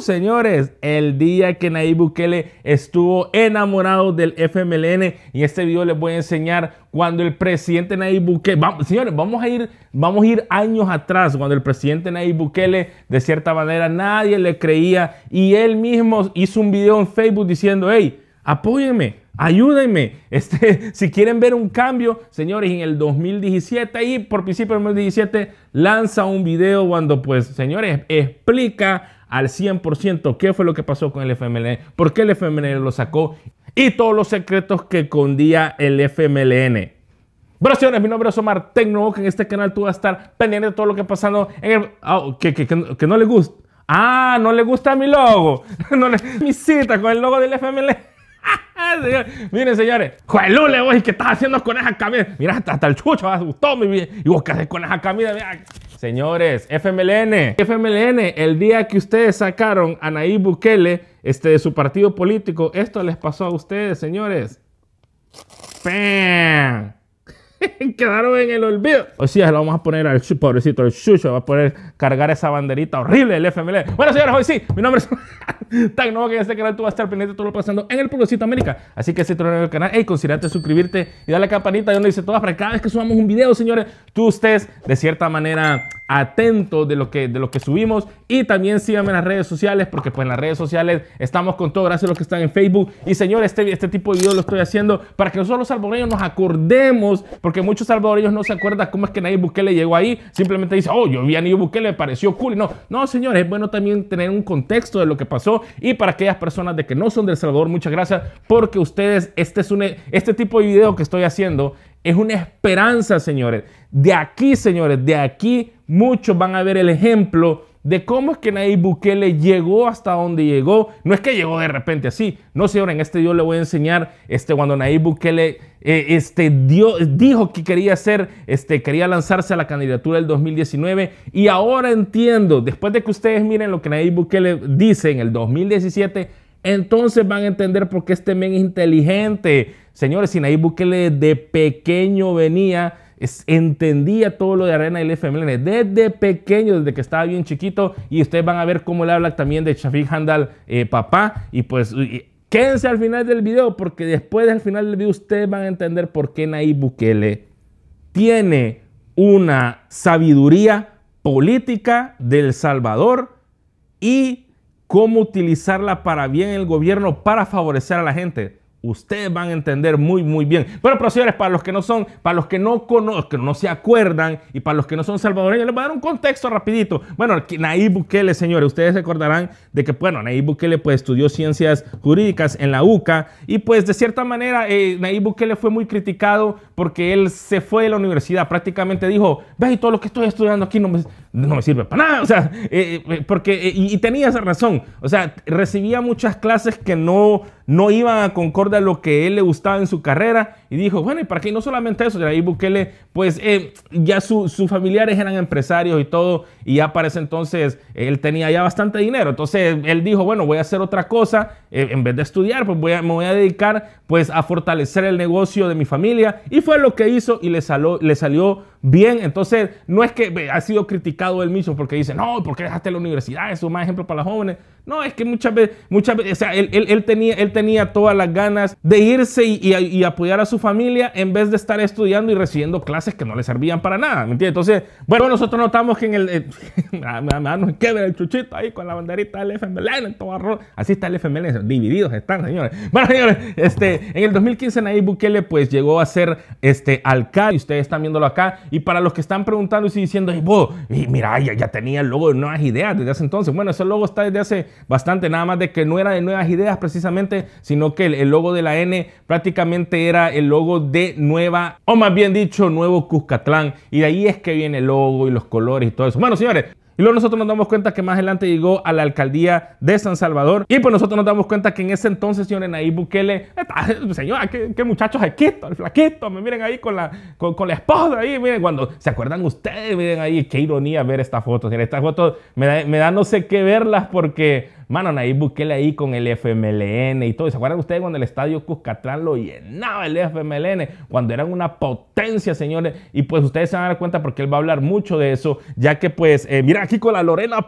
señores, el día que Nayib Bukele estuvo enamorado del FMLN. Y este video les voy a enseñar cuando el presidente Nayib Bukele, señores, vamos a ir, vamos a ir años atrás, cuando el presidente Nayib Bukele, de cierta manera, nadie le creía. Y él mismo hizo un video en Facebook diciendo, hey, apóyeme ayúdenme. Este, si quieren ver un cambio, señores, en el 2017 y por principio del 2017 lanza un video cuando, pues, señores, explica al 100% qué fue lo que pasó con el FMLN, por qué el FMLN lo sacó y todos los secretos que escondía el FMLN. Bueno, señores, mi nombre es Omar Tecno, que en este canal tú vas a estar pendiente de todo lo que pasando en el... Oh, que, que, que, no le gusta. Ah, no le gusta mi logo. Mi cita con el logo del FMLN. Miren, señores, Joelule, vos, ¿qué estás haciendo con esa camisa? Mira, hasta, el chucho, gustó mi vida. Y vos, ¿qué haces con esa camisa? Mira. Señores, FMLN, FMLN, el día que ustedes sacaron a Nayib Bukele este, de su partido político, esto les pasó a ustedes, señores. ¡Pam! Quedaron en el olvido. O sí, lo vamos a poner al pobrecito, el chucho, va a poder cargar esa banderita horrible del FMLN. Bueno, señores, hoy sí, mi nombre es Tag nuevo que en este canal tú vas a estar pendiente de todo lo pasando en el pueblocito América. Así que si te eres el canal, y considerate suscribirte y darle a la campanita donde dice todas para cada vez que subamos un video, señores, tú estés de cierta manera Atento de lo que, de lo que subimos y también síganme en las redes sociales porque pues en las redes sociales estamos con todo, gracias a los que están en Facebook y señores, este, este tipo de video lo estoy haciendo para que nosotros los salvadoreños nos acordemos porque muchos salvadoreños no se acuerdan cómo es que Nayib Bukele llegó ahí, simplemente dice, oh, yo vi a Nayib Bukele, me pareció cool no, no señores, es bueno también tener un contexto de lo que pasó y para aquellas personas de que no son del Salvador, muchas gracias porque ustedes, este, es un, este tipo de video que estoy haciendo es una esperanza, señores. De aquí, señores, de aquí muchos van a ver el ejemplo de cómo es que Nayib Bukele llegó hasta donde llegó. No es que llegó de repente así. No, señor, en este yo le voy a enseñar este, cuando Nayib Bukele eh, este, dijo que quería ser este, quería lanzarse a la candidatura del 2019. Y ahora entiendo, después de que ustedes miren lo que Nayib Bukele dice en el 2017, entonces van a entender por qué este men es inteligente. Señores, si Nayib Bukele de pequeño venía entendía todo lo de Arena y el FMLN desde pequeño, desde que estaba bien chiquito. Y ustedes van a ver cómo le habla también de Shafiq Handal, eh, papá. Y pues quédense al final del video, porque después del final del video ustedes van a entender por qué Nayib Bukele tiene una sabiduría política del Salvador y cómo utilizarla para bien el gobierno, para favorecer a la gente. Ustedes van a entender muy, muy bien. Bueno, pero señores, para los que no son, para los que no conocen, no se acuerdan y para los que no son salvadoreños, les voy a dar un contexto rapidito. Bueno, Nayib Bukele, señores, ustedes se acordarán de que, bueno, Nayib Bukele pues estudió ciencias jurídicas en la UCA y pues de cierta manera eh, Nayib Bukele fue muy criticado porque él se fue de la universidad, prácticamente dijo, ve, todo lo que estoy estudiando aquí no me, no me sirve para nada, o sea, eh, eh, porque, eh, y, tenía esa razón, o sea, recibía muchas clases que no, no iban a concordar lo que él le gustaba en su carrera, y dijo, bueno, y para qué, no solamente eso, ahí Bukele, pues ya sus familiares eran empresarios y todo, y ya para ese entonces él tenía ya bastante dinero, entonces él dijo, bueno, voy a hacer otra cosa, en vez de estudiar, pues voy me voy a dedicar pues a fortalecer el negocio de mi familia, y fue lo que hizo y le, le salió bien, entonces no es que ha sido criticado, criticado él mismo porque dice, no, ¿por qué dejaste la universidad? Eso es un más ejemplo para los jóvenes. No, es que muchas veces, muchas veces, o sea, él, él, tenía, él tenía todas las ganas de irse y, apoyar a su familia en vez de estar estudiando y recibiendo clases que no le servían para nada, ¿me entiendes? Entonces, bueno, nosotros notamos que en el... dan nos queda el chuchito ahí con la banderita del FMLN en todo arroz. Así está el FMLN, divididos están, señores. Bueno, señores, este, en el 2015 Nayib Bukele pues llegó a ser este, alcalde, ustedes están viéndolo acá, y para los que están preguntando y diciendo, y vos, y mira, ya, ya, tenía el logo de Nuevas Ideas desde hace entonces. Bueno, ese logo está desde hace bastante, nada más de que no era de Nuevas Ideas precisamente, sino que el, logo de la N prácticamente era el logo de Nueva, o más bien dicho, Nuevo Cuscatlán. Y de ahí es que viene el logo y los colores y todo eso. Bueno, señores, y luego nosotros nos damos cuenta que más adelante llegó a la alcaldía de San Salvador. Y pues nosotros nos damos cuenta que en ese entonces, señor Enaí Bukele, señora, qué, muchachos aquí, quito, el flaquito, me miren ahí con la, con, la esposa ahí, miren, cuando se acuerdan ustedes, miren ahí, qué ironía ver esta foto. Estas fotos me, da, me da no sé qué verlas porque Mano, Nayib Bukele ahí con el FMLN y todo. ¿Se acuerdan ustedes cuando el estadio Cuscatlán lo llenaba el FMLN? Cuando eran una potencia, señores. Y pues ustedes se van a dar cuenta porque él va a hablar mucho de eso, ya que pues, eh, mira aquí con la Lorena.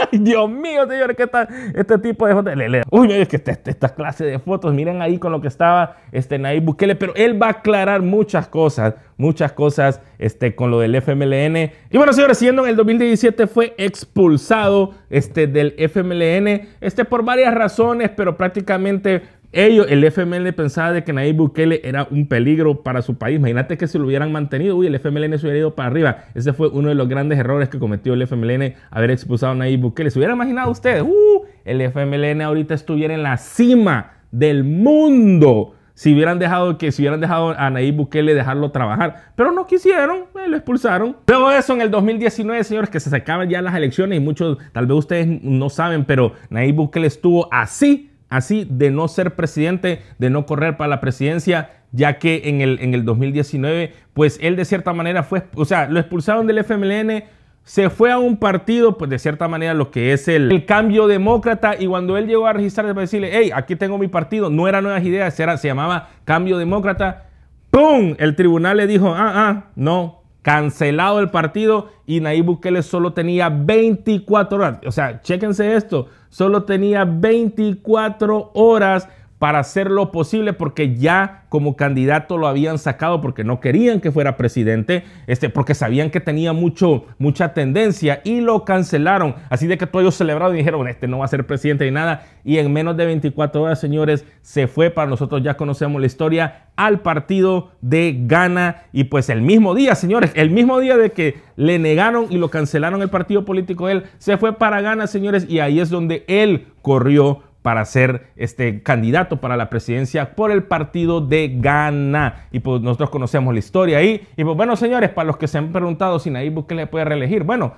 Dios mío, señores, que tal? este tipo de fotos. Uy, es que este, esta, clase de fotos, miren ahí con lo que estaba este, Nayib Bukele, pero él va a aclarar muchas cosas, muchas cosas este, con lo del FMLN. Y bueno, señores, siendo en el 2017 fue expulsado este, del FMLN este, por varias razones, pero prácticamente ellos, el FML pensaba de que Nayib Bukele era un peligro para su país. Imagínate que si lo hubieran mantenido, uy, el FMLN se hubiera ido para arriba. Ese fue uno de los grandes errores que cometió el FMLN, haber expulsado a Nayib Bukele. ¿Se hubiera imaginado ustedes? Uh, el FMLN ahorita estuviera en la cima del mundo. Si hubieran dejado que si hubieran dejado a Nayib Bukele dejarlo trabajar, pero no quisieron, eh, lo expulsaron. Luego eso en el 2019, señores, que se acaban ya las elecciones y muchos tal vez ustedes no saben, pero Nayib Bukele estuvo así así de no ser presidente, de no correr para la presidencia, ya que en el, en el 2019, pues él de cierta manera fue, o sea, lo expulsaron del FMLN, se fue a un partido, pues de cierta manera lo que es el, cambio demócrata, y cuando él llegó a registrarse para decirle, hey, aquí tengo mi partido, no era Nuevas Ideas, era, se llamaba Cambio Demócrata, ¡pum! El tribunal le dijo, ah, ah, no, cancelado el partido y Nayib Bukele solo tenía 24 horas. O sea, chéquense esto, solo tenía 24 horas para hacer lo posible porque ya como candidato lo habían sacado porque no querían que fuera presidente, este, porque sabían que tenía mucho, mucha tendencia y lo cancelaron. Así de que todos ellos celebraron y dijeron, este no va a ser presidente ni nada. Y en menos de 24 horas, señores, se fue para nosotros, ya conocemos la historia, al partido de Ghana. Y pues el mismo día, señores, el mismo día de que le negaron y lo cancelaron el partido político, él se fue para Ghana, señores, y ahí es donde él corrió para ser este candidato para la presidencia por el partido de Ghana. Y pues nosotros conocemos la historia ahí. Y pues bueno, señores, para los que se han preguntado si Nayib Bukele puede reelegir, bueno,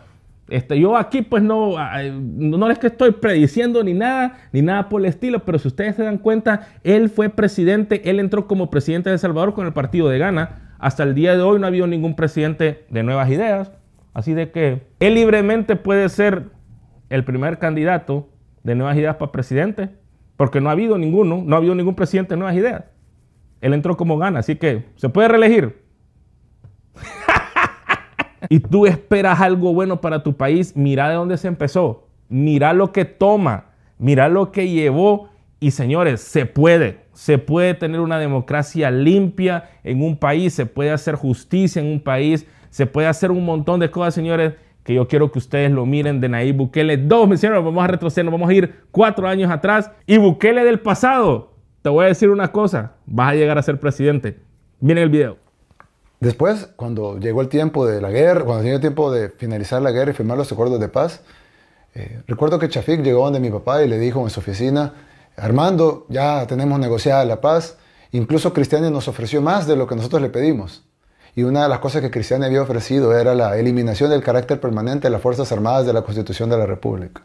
este, yo aquí pues no, ah, eh, no es que estoy prediciendo ni nada, ni nada por el estilo, pero si ustedes se dan cuenta, él fue presidente, él entró como presidente de El Salvador con el partido de Ghana. Hasta el día de hoy no ha habido ningún presidente de nuevas ideas. Así de que él libremente puede ser el primer candidato de nuevas ideas para presidente, porque no ha habido ninguno, no ha habido ningún presidente de nuevas ideas. Él entró como gana, así que se puede reelegir. y tú esperas algo bueno para tu país, mira de dónde se empezó, mira lo que toma, mira lo que llevó. Y señores, se puede, se puede tener una democracia limpia en un país, se puede hacer justicia en un país, se puede hacer un montón de cosas, señores, que yo quiero que ustedes lo miren de Nayib Bukele. Dos hicieron vamos a retroceder, nos vamos a ir cuatro años atrás. Y Bukele del pasado, te voy a decir una cosa, vas a llegar a ser presidente. Miren el video. Después, cuando llegó el tiempo de la guerra, cuando llegó el tiempo de finalizar la guerra y firmar los acuerdos de paz, eh, recuerdo que Chafik llegó donde mi papá y le dijo en su oficina, Armando, ya tenemos negociada la paz, incluso Cristiani nos ofreció más de lo que nosotros le pedimos. Y una de las cosas que Cristiani había ofrecido era la eliminación del carácter permanente de las Fuerzas Armadas de la Constitución de la República.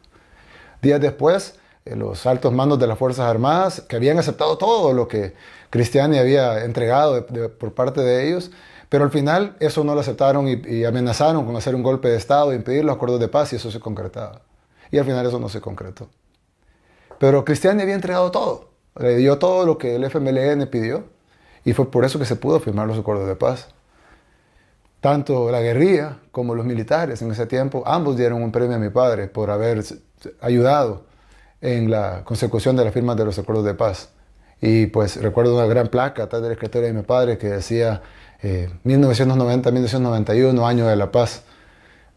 Días después, eh, los altos mandos de las Fuerzas Armadas, que habían aceptado todo lo que Cristiani había entregado por parte de ellos, pero al final eso no lo aceptaron y, amenazaron con hacer un golpe de Estado, e impedir los acuerdos de paz y eso se concretaba. Y al final eso no se concretó. Pero Cristiani había entregado todo, le dio todo lo que el FMLN pidió y fue por eso que se pudo firmar los acuerdos de paz tanto la guerrilla como los militares en ese tiempo, ambos dieron un premio a mi padre por haber ayudado en la consecución de la firma de los acuerdos de paz. Y pues recuerdo una gran placa de la escritorio de mi padre que decía 1990-1991, eh, año de la paz.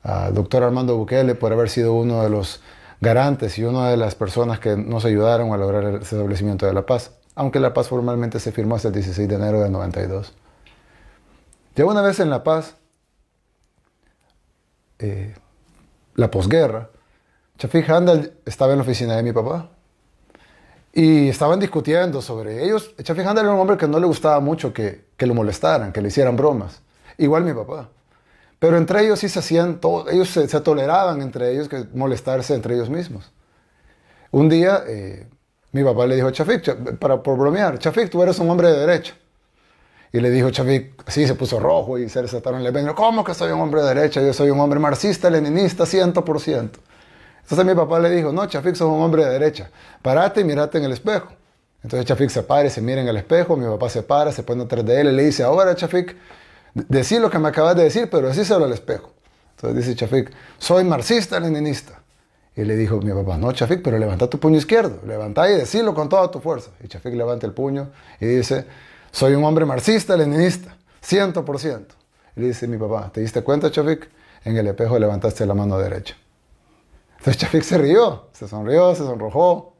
Al doctor Armando Bukele por haber sido uno de los garantes y una de las personas que nos ayudaron a lograr el establecimiento de la paz, aunque la paz formalmente se firmó hasta el 16 de enero de 92. Ya una vez en La Paz, eh, la posguerra, Chafik Handel estaba en la oficina de mi papá y estaban discutiendo sobre ellos. Chafik Handel era un hombre que no le gustaba mucho que, que lo molestaran, que le hicieran bromas. Igual mi papá. Pero entre ellos sí se hacían todo, ellos se, toleraban entre ellos que molestarse entre ellos mismos. Un día eh, mi papá le dijo a Chafik, para, por bromear, Chafik, tú eres un hombre de derecho y le dijo Chafik, sí, se puso rojo y se desataron le vengo, ¿Cómo que soy un hombre de derecha? Yo soy un hombre marxista, leninista, 100%. Entonces mi papá le dijo, no, Chafik, sos un hombre de derecha. Parate y mirate en el espejo. Entonces Chafik se para y se mira en el espejo. Mi papá se para, se pone atrás de él y le dice, ahora Chafik, decí lo que me acabas de decir, pero decíselo al espejo. Entonces dice Chafik, soy marxista, leninista. Y le dijo mi papá, no, Chafik, pero levanta tu puño izquierdo, levanta y decilo con toda tu fuerza. Y Chafik levanta el puño y dice, soy un hombre marxista, leninista, 100%. le dice mi papá, ¿te diste cuenta, Chafik? En el espejo levantaste la mano derecha. Entonces Chafik se rió, se sonrió, se sonrojó.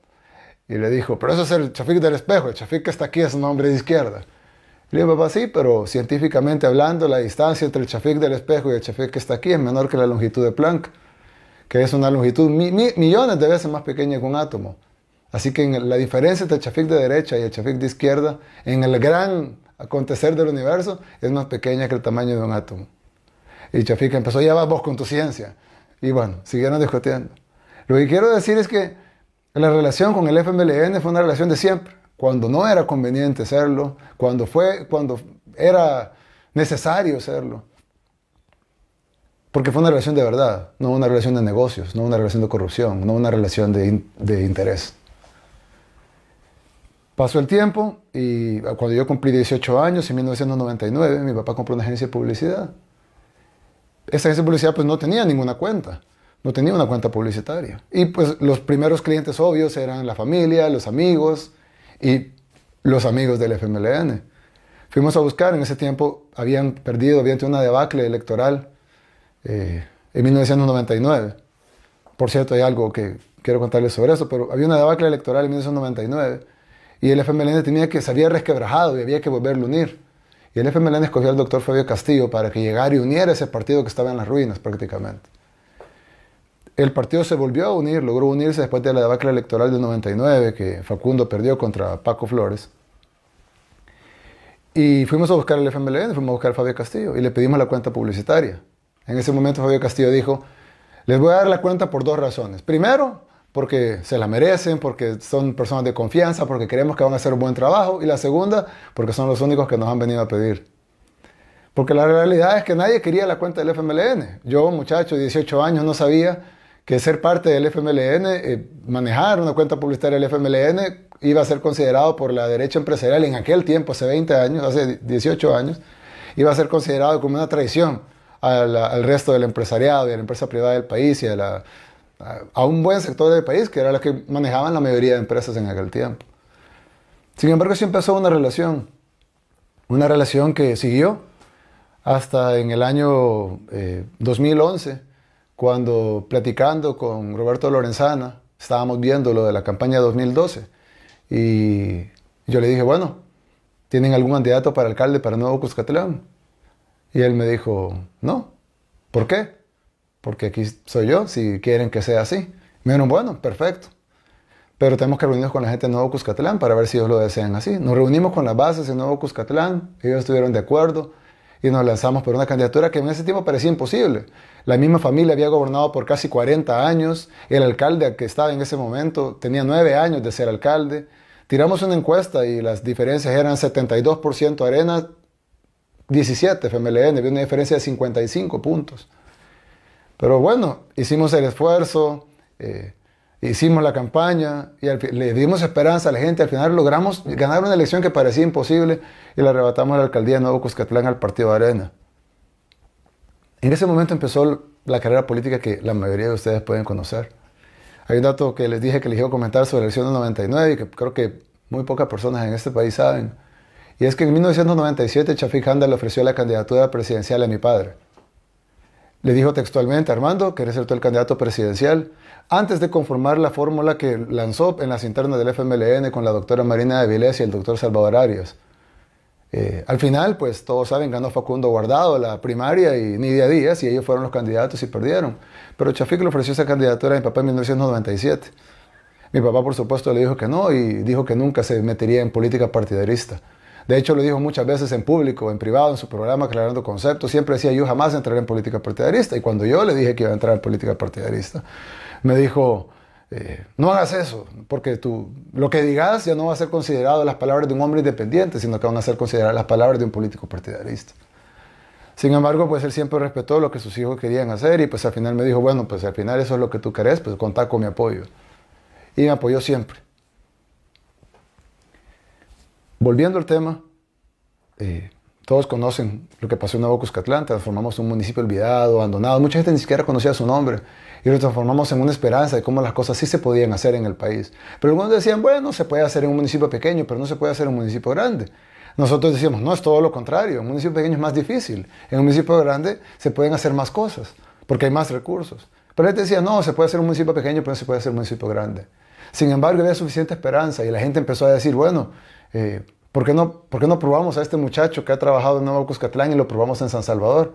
Y le dijo, pero eso es el Chafik del espejo, el Chafik que está aquí es un hombre de izquierda. le mi papá, sí, pero científicamente hablando, la distancia entre el Chafik del espejo y el Chafik que está aquí es menor que la longitud de Planck, que es una longitud millones de veces más pequeña que un átomo. Así que la diferencia entre el Chafik de derecha y el Chafik de izquierda, en el gran acontecer del universo, es más pequeña que el tamaño de un átomo. Y Chafik empezó, ya vas vos con tu ciencia. Y bueno, siguieron discutiendo. Lo que quiero decir es que la relación con el FMLN fue una relación de siempre. Cuando no era conveniente serlo, cuando, fue, cuando era necesario serlo. Porque fue una relación de verdad, no una relación de negocios, no una relación de corrupción, no una relación de interés. Pasó el tiempo y ah, cuando yo cumplí 18 años, en 1999, mi papá compró una agencia de publicidad. Esa agencia de publicidad pues no tenía ninguna cuenta, no tenía una cuenta publicitaria. Y pues los primeros clientes obvios eran la familia, los amigos y los amigos del FMLN. Fuimos a buscar, en ese tiempo habían perdido, habían tenido una debacle electoral eh, en 1999. Por cierto, hay algo que quiero contarles sobre eso, pero había una debacle electoral en 1999 y el FMLN tenía que, se había resquebrajado y había que volverlo a unir. Y el FMLN escogió al doctor Fabio Castillo para que llegara y uniera ese partido que estaba en las ruinas prácticamente. El partido se volvió a unir, logró unirse después de la debacle electoral del 99, que Facundo perdió contra Paco Flores. Y fuimos a buscar al FMLN, fuimos a buscar a Fabio Castillo y le pedimos la cuenta publicitaria. En ese momento Fabio Castillo dijo, les voy a dar la cuenta por dos razones. Primero, porque se la merecen, porque son personas de confianza, porque creemos que van a hacer un buen trabajo, y la segunda, porque son los únicos que nos han venido a pedir. Porque la realidad es que nadie quería la cuenta del FMLN. Yo, muchacho de 18 años, no sabía que ser parte del FMLN, eh, manejar una cuenta publicitaria del FMLN, iba a ser considerado por la derecha empresarial en aquel tiempo, hace 20 años, hace 18 años, iba a ser considerado como una traición al, al resto del empresariado y a la empresa privada del país y a la, a un buen sector del país, que era la que manejaban la mayoría de empresas en aquel tiempo. Sin embargo, sí empezó una relación, una relación que siguió hasta en el año 2011, eh, cuando platicando con Roberto Lorenzana, estábamos viendo lo de la campaña 2012, y yo le dije, bueno, ¿tienen algún candidato para alcalde para Nuevo Cuscatlán? Y él me dijo, no, ¿por qué? porque aquí soy yo, si quieren que sea así. Me bueno, perfecto. Pero tenemos que reunirnos con la gente de Nuevo Cuscatlán para ver si ellos lo desean así. Nos reunimos con las bases de Nuevo Cuscatlán, ellos estuvieron de acuerdo y nos lanzamos por una candidatura que en ese tiempo parecía imposible. La misma familia había gobernado por casi 40 años, el alcalde que estaba en ese momento tenía 9 años de ser alcalde. Tiramos una encuesta y las diferencias eran 72% Arena, 17 FMLN, había una diferencia de 55 puntos. Pero bueno, hicimos el esfuerzo, eh, hicimos la campaña y le dimos esperanza a la gente. Al final logramos ganar una elección que parecía imposible y le arrebatamos la alcaldía de Nuevo Cuscatlán al Partido Arena. En ese momento empezó la carrera política que la mayoría de ustedes pueden conocer. Hay un dato que les dije que les iba comentar sobre la elección de 99 y que creo que muy pocas personas en este país saben. Y es que en 1997 Chafik Handa le ofreció la candidatura presidencial a mi padre. Le dijo textualmente, Armando, que era el candidato presidencial? Antes de conformar la fórmula que lanzó en las internas del FMLN con la doctora Marina de Vilés y el doctor Salvador Arias. Eh, al final, pues todos saben, ganó Facundo Guardado la primaria y Nidia Díaz, y ellos fueron los candidatos y perdieron. Pero Chafik le ofreció esa candidatura a mi papá en 1997. Mi papá, por supuesto, le dijo que no y dijo que nunca se metería en política partidarista. De hecho, lo dijo muchas veces en público, en privado, en su programa, aclarando conceptos. Siempre decía, yo jamás entraré en política partidarista. Y cuando yo le dije que iba a entrar en política partidarista, me dijo, eh, no hagas eso, porque tú, lo que digas ya no va a ser considerado las palabras de un hombre independiente, sino que van a ser consideradas las palabras de un político partidarista. Sin embargo, pues él siempre respetó lo que sus hijos querían hacer y pues al final me dijo, bueno, pues al final eso es lo que tú querés, pues contá con mi apoyo. Y me apoyó siempre. Volviendo al tema, eh, todos conocen lo que pasó en Nuevo Cuscatlán, transformamos un municipio olvidado, abandonado, mucha gente ni siquiera conocía su nombre, y lo transformamos en una esperanza de cómo las cosas sí se podían hacer en el país. Pero algunos decían, bueno, se puede hacer en un municipio pequeño, pero no se puede hacer en un municipio grande. Nosotros decíamos, no, es todo lo contrario, en un municipio pequeño es más difícil, en un municipio grande se pueden hacer más cosas, porque hay más recursos. Pero la gente decía, no, se puede hacer un municipio pequeño, pero no se puede hacer un municipio grande. Sin embargo, había suficiente esperanza y la gente empezó a decir, bueno, eh, ¿por, qué no, ¿por qué no probamos a este muchacho que ha trabajado en Nuevo Cuscatlán y lo probamos en San Salvador?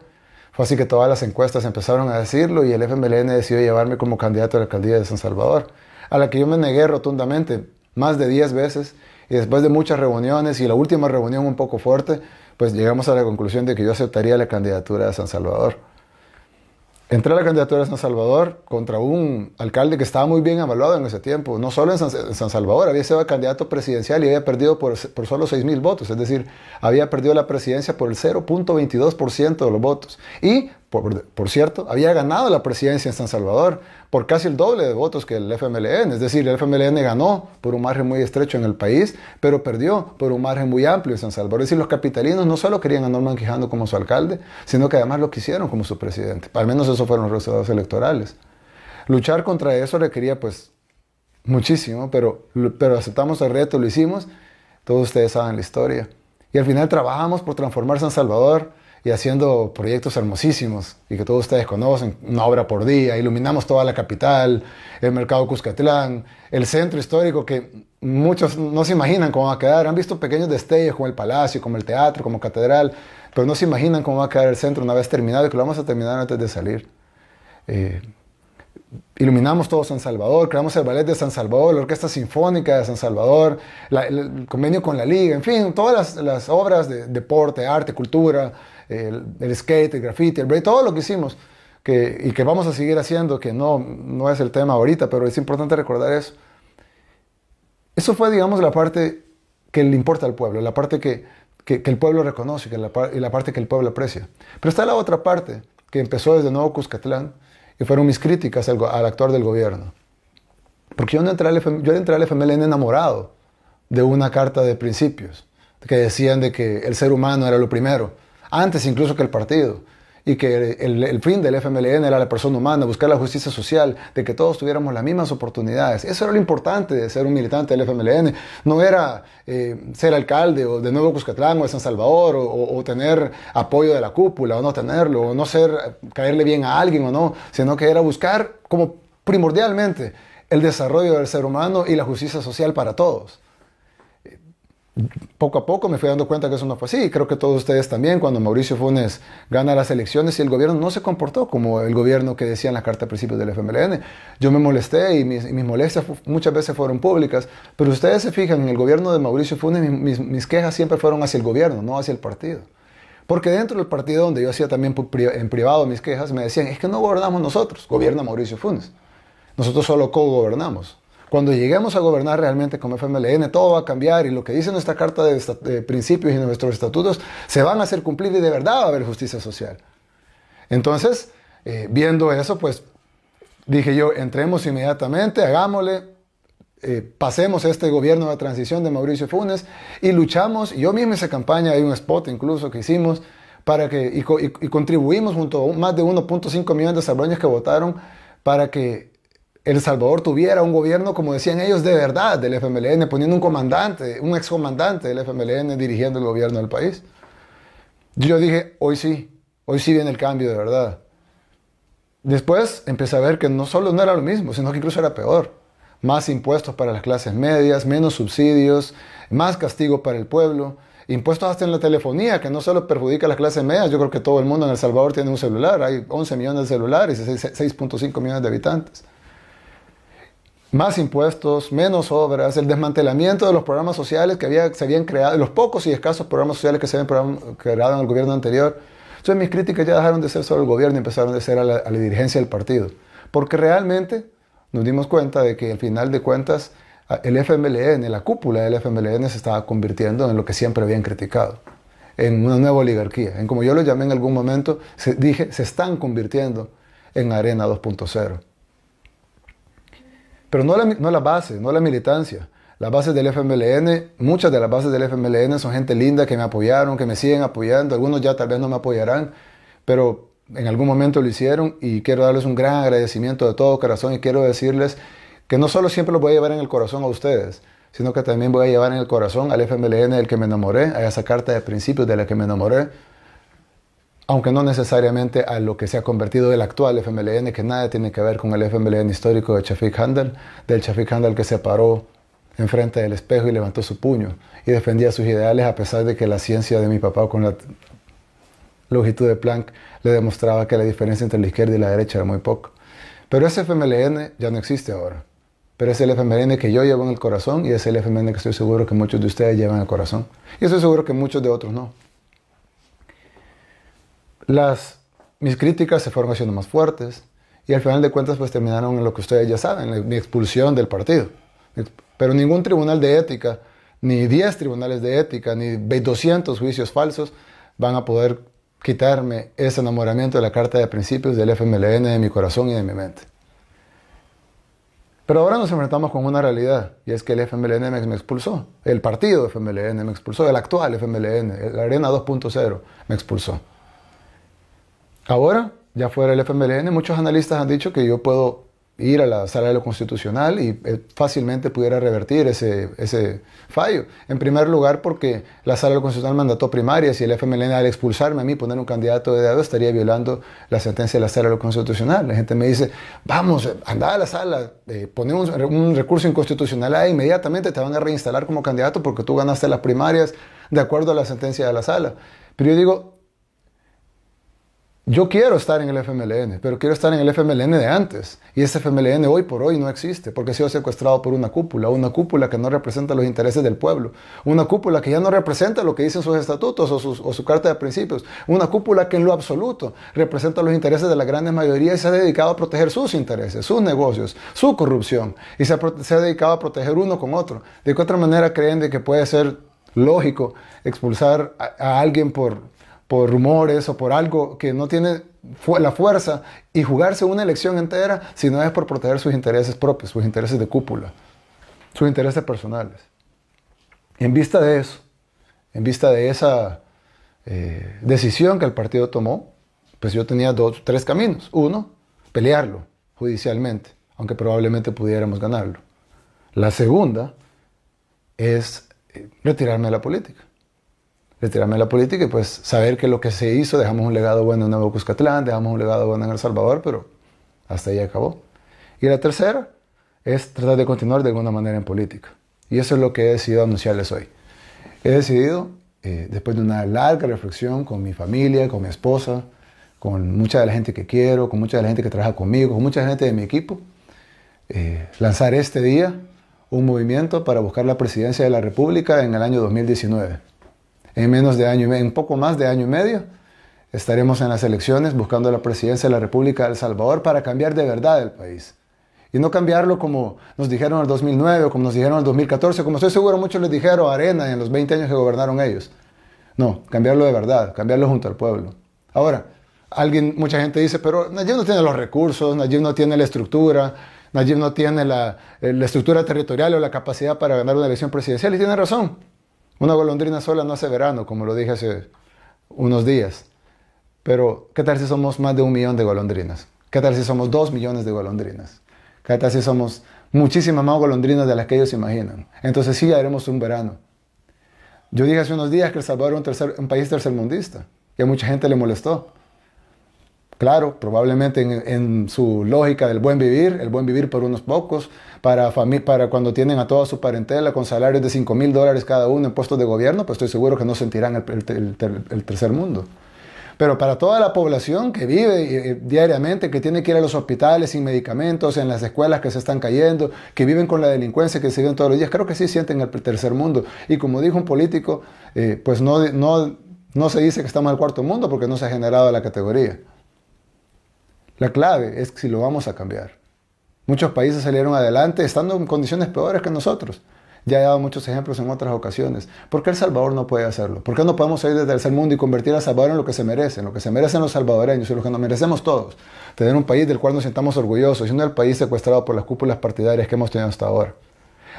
Fue así que todas las encuestas empezaron a decirlo y el FMLN decidió llevarme como candidato a la alcaldía de San Salvador, a la que yo me negué rotundamente más de 10 veces y después de muchas reuniones y la última reunión un poco fuerte, pues llegamos a la conclusión de que yo aceptaría la candidatura de San Salvador. Entré a la candidatura de San Salvador contra un alcalde que estaba muy bien evaluado en ese tiempo, no solo en San, Salvador, había sido candidato presidencial y había perdido por, solo 6 mil votos, es decir, había perdido la presidencia por el 0.22% de los votos. Y por, cierto, había ganado la presidencia en San Salvador por casi el doble de votos que el FMLN. Es decir, el FMLN ganó por un margen muy estrecho en el país, pero perdió por un margen muy amplio en San Salvador. Es decir, los capitalinos no solo querían a Norman Quijano como su alcalde, sino que además lo quisieron como su presidente. Al menos eso fueron los resultados electorales. Luchar contra eso requería pues muchísimo, pero, pero aceptamos el reto, lo hicimos. Todos ustedes saben la historia. Y al final trabajamos por transformar San Salvador y haciendo proyectos hermosísimos y que todos ustedes conocen, una obra por día, iluminamos toda la capital, el mercado Cuscatlán, el centro histórico que muchos no se imaginan cómo va a quedar, han visto pequeños destellos como el palacio, como el teatro, como catedral, pero no se imaginan cómo va a quedar el centro una vez terminado y que lo vamos a terminar antes de salir. Eh, iluminamos todo San Salvador, creamos el ballet de San Salvador, la Orquesta Sinfónica de San Salvador, el convenio con la Liga, en fin, todas las obras de deporte, arte, cultura, el, skate, el graffiti, el break, todo lo que hicimos que, y que vamos a seguir haciendo, que no, no es el tema ahorita, pero es importante recordar eso. Eso fue, digamos, la parte que le importa al pueblo, la parte que, el pueblo reconoce que la, y la parte que el pueblo aprecia. Pero está la otra parte, que empezó desde nuevo Cuscatlán, y fueron mis críticas al, al del gobierno. Porque yo, entré al FML yo entré al FMLN enamorado de una carta de principios, que decían de que el ser humano era lo primero antes incluso que el partido y que el, fin del FMLN era la persona humana, buscar la justicia social, de que todos tuviéramos las mismas oportunidades. Eso era lo importante de ser un militante del FMLN. No era eh, ser alcalde o de Nuevo Cuscatlán o de San Salvador o, o, tener apoyo de la cúpula o no tenerlo, o no ser, caerle bien a alguien o no, sino que era buscar como primordialmente el desarrollo del ser humano y la justicia social para todos poco a poco me fui dando cuenta que eso no fue así. Y creo que todos ustedes también, cuando Mauricio Funes gana las elecciones y el gobierno no se comportó como el gobierno que decía en la carta de principios del FMLN. Yo me molesté y mis, molestias muchas veces fueron públicas, pero ustedes se fijan, en el gobierno de Mauricio Funes mis, mis quejas siempre fueron hacia el gobierno, no hacia el partido. Porque dentro del partido donde yo hacía también en privado mis quejas, me decían, es que no gobernamos nosotros, gobierna Mauricio Funes. Nosotros solo co-gobernamos. Cuando lleguemos a gobernar realmente como FMLN, todo va a cambiar y lo que dice nuestra carta de, principios y nuestros estatutos se van a hacer cumplir y de verdad va a haber justicia social. Entonces, eh, viendo eso, pues dije yo, entremos inmediatamente, hagámosle, eh, pasemos este gobierno de transición de Mauricio Funes y luchamos. Yo mismo esa campaña, hay un spot incluso que hicimos para que, y, contribuimos junto a más de 1.5 millones de salvadoreños que votaron para que el Salvador tuviera un gobierno, como decían ellos, de verdad del FMLN, poniendo un comandante, un excomandante del FMLN dirigiendo el gobierno del país. Yo dije, hoy sí, hoy sí viene el cambio de verdad. Después empecé a ver que no solo no era lo mismo, sino que incluso era peor. Más impuestos para las clases medias, menos subsidios, más castigo para el pueblo impuestos hasta en la telefonía, que no solo perjudica a las clases medias, yo creo que todo el mundo en El Salvador tiene un celular, hay 11 millones de celulares y 6.5 millones de habitantes más impuestos, menos obras, el desmantelamiento de los programas sociales que se habían creado, los pocos y escasos programas sociales que se habían creado en el gobierno anterior. Entonces mis críticas ya dejaron de ser sobre el gobierno y empezaron a ser a la, dirigencia del partido. Porque realmente nos dimos cuenta de que al final de cuentas el FMLN, la cúpula del FMLN se estaba convirtiendo en lo que siempre habían criticado, en una nueva oligarquía, en como yo lo llamé en algún momento, dije, se están convirtiendo en Arena 2.0. Pero no la, no la base, no la militancia. Las bases del FMLN, muchas de las bases del FMLN son gente linda que me apoyaron, que me siguen apoyando. Algunos ya tal vez no me apoyarán, pero en algún momento lo hicieron y quiero darles un gran agradecimiento de todo corazón y quiero decirles que no solo siempre los voy a llevar en el corazón a ustedes, sino que también voy a llevar en el corazón al FMLN del que me enamoré, a esa carta de principios de la que me enamoré, aunque no necesariamente a lo que se ha convertido el actual FMLN, que nada tiene que ver con el FMLN histórico de Chafik Handel, del Chafik Handel que se paró enfrente del espejo y levantó su puño y defendía sus ideales a pesar de que la ciencia de mi papá con la longitud de Planck le demostraba que la diferencia entre la izquierda y la derecha era muy poca. Pero ese FMLN ya no existe ahora. Pero es el FMLN que yo llevo en el corazón y es el FMLN que estoy seguro que muchos de ustedes llevan en el corazón. Y estoy seguro que muchos de otros no las, mis críticas se fueron haciendo más fuertes y al final de cuentas pues terminaron en lo que ustedes ya saben, mi expulsión del partido. Pero ningún tribunal de ética, ni 10 tribunales de ética, ni 200 juicios falsos van a poder quitarme ese enamoramiento de la Carta de Principios del FMLN de mi corazón y de mi mente. Pero ahora nos enfrentamos con una realidad, y es que el FMLN me, expulsó, el partido FMLN me expulsó, el actual FMLN, la Arena 2.0 me expulsó. Ahora, ya fuera el FMLN, muchos analistas han dicho que yo puedo ir a la sala de lo constitucional y eh, fácilmente pudiera revertir ese, ese fallo. En primer lugar, porque la sala de lo constitucional mandató primarias y el FMLN al expulsarme a mí, poner un candidato de dedo, estaría violando la sentencia de la sala de lo constitucional. La gente me dice, vamos, anda a la sala, eh, un, un, recurso inconstitucional ahí, inmediatamente te van a reinstalar como candidato porque tú ganaste las primarias de acuerdo a la sentencia de la sala. Pero yo digo, yo quiero estar en el FMLN, pero quiero estar en el FMLN de antes. Y ese FMLN hoy por hoy no existe, porque ha sido secuestrado por una cúpula, una cúpula que no representa los intereses del pueblo, una cúpula que ya no representa lo que dicen sus estatutos o, su carta de principios, una cúpula que en lo absoluto representa los intereses de la gran mayoría y se ha dedicado a proteger sus intereses, sus negocios, su corrupción, y se ha, dedicado a proteger uno con otro. ¿De qué otra manera creen que puede ser lógico expulsar a alguien por por rumores o por algo que no tiene la fuerza y jugarse una elección entera si no es por proteger sus intereses propios, sus intereses de cúpula, sus intereses personales. En vista de eso, en vista de esa eh, decisión que el partido tomó, pues yo tenía dos, tres caminos. Uno, pelearlo judicialmente, aunque probablemente pudiéramos ganarlo. La segunda es eh, retirarme de la política retirarme de la política y pues saber que lo que se hizo, dejamos un legado bueno en Nuevo Cuscatlán, dejamos un legado bueno en El Salvador, pero hasta ahí acabó. Y la tercera es tratar de continuar de alguna manera en política. Y eso es lo que he decidido anunciarles hoy. He decidido, eh, después de una larga reflexión con mi familia, con mi esposa, con mucha de la gente que quiero, con mucha de la gente que trabaja conmigo, con mucha gente de mi equipo, eh, lanzar este día un movimiento para buscar la presidencia de la República en el año 2019 en menos de año y medio, en poco más de año y medio, estaremos en las elecciones buscando la presidencia de la República de El Salvador para cambiar de verdad el país. Y no cambiarlo como nos dijeron en el 2009 o como nos dijeron en el 2014, como estoy seguro muchos les dijeron a Arena en los 20 años que gobernaron ellos. No, cambiarlo de verdad, cambiarlo junto al pueblo. Ahora, alguien, mucha gente dice, pero Nayib no tiene los recursos, Nayib no tiene la estructura, Nayib no tiene eh, la estructura territorial o la capacidad para ganar una elección presidencial. Y tiene razón, una golondrina sola no hace verano, como lo dije hace unos días. Pero, ¿qué tal si somos más de un millón de golondrinas? ¿Qué tal si somos dos millones de golondrinas? ¿Qué tal si somos muchísimas más golondrinas de las que ellos imaginan? Entonces sí, haremos un verano. Yo dije hace unos días que El Salvador era un, un país tercermundista y a mucha gente le molestó. Claro, probablemente en, su lógica del buen vivir, el buen vivir por unos pocos, para, cuando tienen a toda su parentela con salarios de 5 mil dólares cada uno en puestos de gobierno, pues estoy seguro que no sentirán el, tercer mundo. Pero para toda la población que vive eh, eh, diariamente, que tiene que ir a los hospitales sin medicamentos, en las escuelas que se están cayendo, que viven con la delincuencia que se viven todos los días, creo que sí sienten el tercer mundo. Y como dijo un político, eh, pues no, no se dice que estamos en el cuarto mundo porque no se ha generado la categoría. La clave es si lo vamos a cambiar. Muchos países salieron adelante estando en condiciones peores que nosotros. Ya he dado muchos ejemplos en otras ocasiones. ¿Por qué El Salvador no puede hacerlo? ¿Por qué no podemos salir del tercer mundo y convertir a Salvador en lo que se merece, en lo que se merecen los salvadoreños, y lo que nos merecemos todos? Tener un país del cual nos sintamos orgullosos y no el país secuestrado por las cúpulas partidarias que hemos tenido hasta ahora.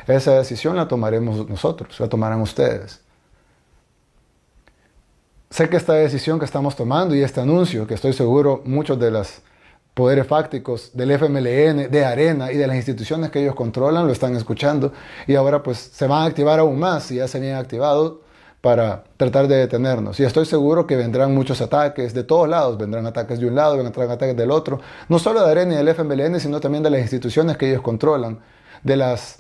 Esa decisión la tomaremos nosotros, la tomarán ustedes. Sé que esta decisión que estamos tomando y este anuncio, que estoy seguro muchos de las poderes fácticos del FMLN, de Arena y de las instituciones que ellos controlan, lo están escuchando y ahora pues se van a activar aún más y ya se habían activado para tratar de detenernos. Y estoy seguro que vendrán muchos ataques de todos lados, vendrán ataques de un lado, vendrán ataques del otro, no solo de Arena y del FMLN, sino también de las instituciones que ellos controlan, de los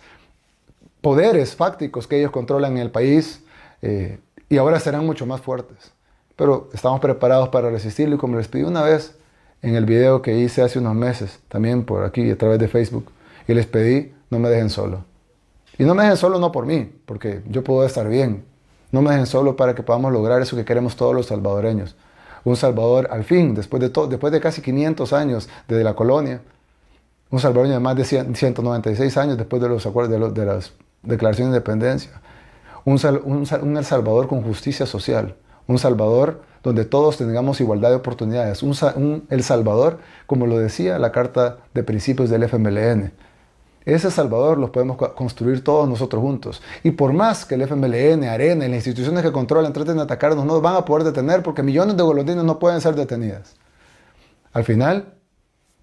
poderes fácticos que ellos controlan en el país eh, y ahora serán mucho más fuertes. Pero estamos preparados para resistirlo y como les pedí una vez, en el video que hice hace unos meses, también por aquí a través de Facebook, y les pedí, no me dejen solo. Y no me dejen solo no por mí, porque yo puedo estar bien. No me dejen solo para que podamos lograr eso que queremos todos los salvadoreños. Un Salvador al fin, después de, todo, después de casi 500 años desde la colonia, un salvadoreño de más de 196 años después de los acuerdos de, las declaraciones de independencia, un, Salvador con justicia social, un Salvador donde todos tengamos igualdad de oportunidades. El Salvador, como lo decía la Carta de Principios del FMLN. Ese Salvador lo podemos construir todos nosotros juntos. Y por más que el FMLN, Arena y las instituciones que controlan traten de atacarnos, no nos van a poder detener porque millones de golondrinas no pueden ser detenidas. Al final,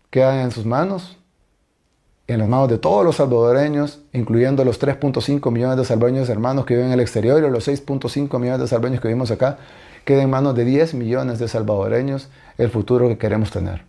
quedan en sus manos, en las manos de todos los salvadoreños, incluyendo los 3.5 millones de salvadoreños hermanos que viven en el exterior y los 6.5 millones de salvadoreños que vivimos acá, quede en manos de 10 millones de salvadoreños el futuro que queremos tener.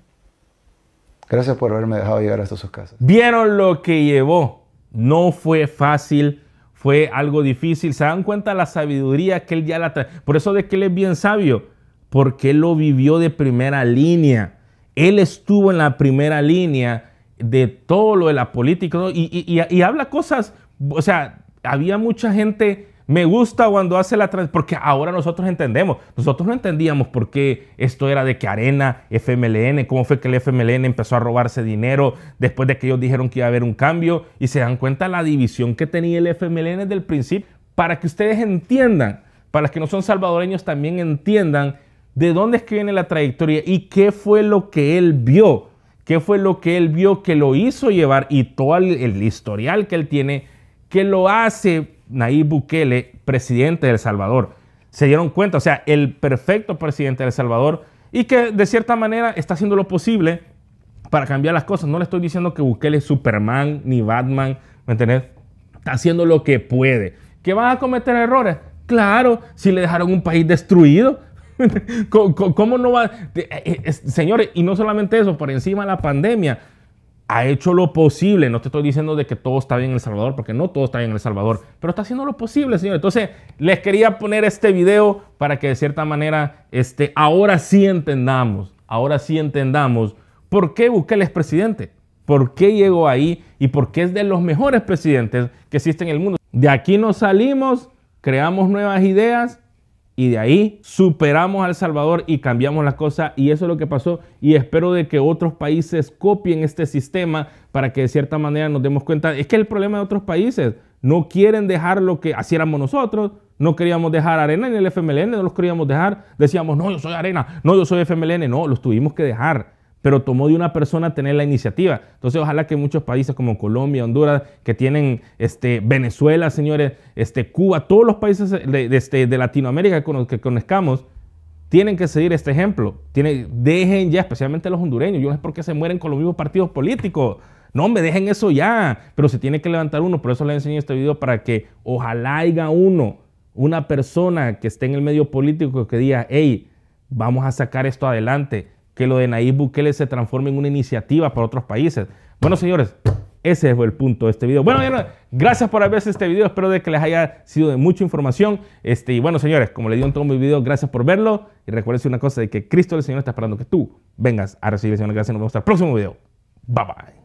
Gracias por haberme dejado llegar hasta sus casas. Vieron lo que llevó. No fue fácil, fue algo difícil. Se dan cuenta la sabiduría que él ya la trae. Por eso de que él es bien sabio, porque él lo vivió de primera línea. Él estuvo en la primera línea de todo lo de la política y, y habla cosas, o sea, había mucha gente me gusta cuando hace la trans, porque ahora nosotros entendemos. Nosotros no entendíamos por qué esto era de que Arena, FMLN, cómo fue que el FMLN empezó a robarse dinero después de que ellos dijeron que iba a haber un cambio y se dan cuenta la división que tenía el FMLN desde el principio. Para que ustedes entiendan, para los que no son salvadoreños también entiendan de dónde es que viene la trayectoria y qué fue lo que él vio, qué fue lo que él vio que lo hizo llevar y todo el historial que él tiene que lo hace Nayib Bukele, presidente de El Salvador. Se dieron cuenta, o sea, el perfecto presidente de El Salvador y que de cierta manera está haciendo lo posible para cambiar las cosas. No le estoy diciendo que Bukele es Superman ni Batman, ¿me entiendes? Está haciendo lo que puede. ¿Que va a cometer errores? Claro, si le dejaron un país destruido. ¿Cómo, cómo no va? Eh, eh, señores, y no solamente eso, por encima de la pandemia ha hecho lo posible. No te estoy diciendo de que todo está bien en El Salvador, porque no todo está bien en El Salvador, pero está haciendo lo posible, señor. Entonces, les quería poner este video para que de cierta manera, este, ahora sí entendamos, ahora sí entendamos por qué Bukele es presidente, por qué llegó ahí y por qué es de los mejores presidentes que existen en el mundo. De aquí nos salimos, creamos nuevas ideas y de ahí superamos al Salvador y cambiamos las cosas. Y eso es lo que pasó. Y espero de que otros países copien este sistema para que de cierta manera nos demos cuenta. Es que el problema de otros países no quieren dejar lo que hiciéramos nosotros. No queríamos dejar arena en el FMLN, no los queríamos dejar. Decíamos, no, yo soy arena, no, yo soy FMLN. No, los tuvimos que dejar pero tomó de una persona tener la iniciativa. Entonces, ojalá que muchos países como Colombia, Honduras, que tienen este, Venezuela, señores, este, Cuba, todos los países de, este, Latinoamérica con los que conozcamos, tienen que seguir este ejemplo. Tienen, dejen ya, especialmente los hondureños, yo no sé por qué se mueren con los mismos partidos políticos. No, me dejen eso ya, pero se tiene que levantar uno. Por eso les enseño este video para que ojalá haya uno, una persona que esté en el medio político que diga, hey, vamos a sacar esto adelante que lo de Nayib Bukele se transforme en una iniciativa para otros países. Bueno, señores, ese fue el punto de este video. Bueno, gracias por haber visto este video. Espero de que les haya sido de mucha información. Este, y bueno, señores, como les digo en todo mi video, gracias por verlo. Y recuerden una cosa, de que Cristo el Señor está esperando que tú vengas a recibir, Señor. Gracias. Nos vemos en el próximo video. Bye, bye.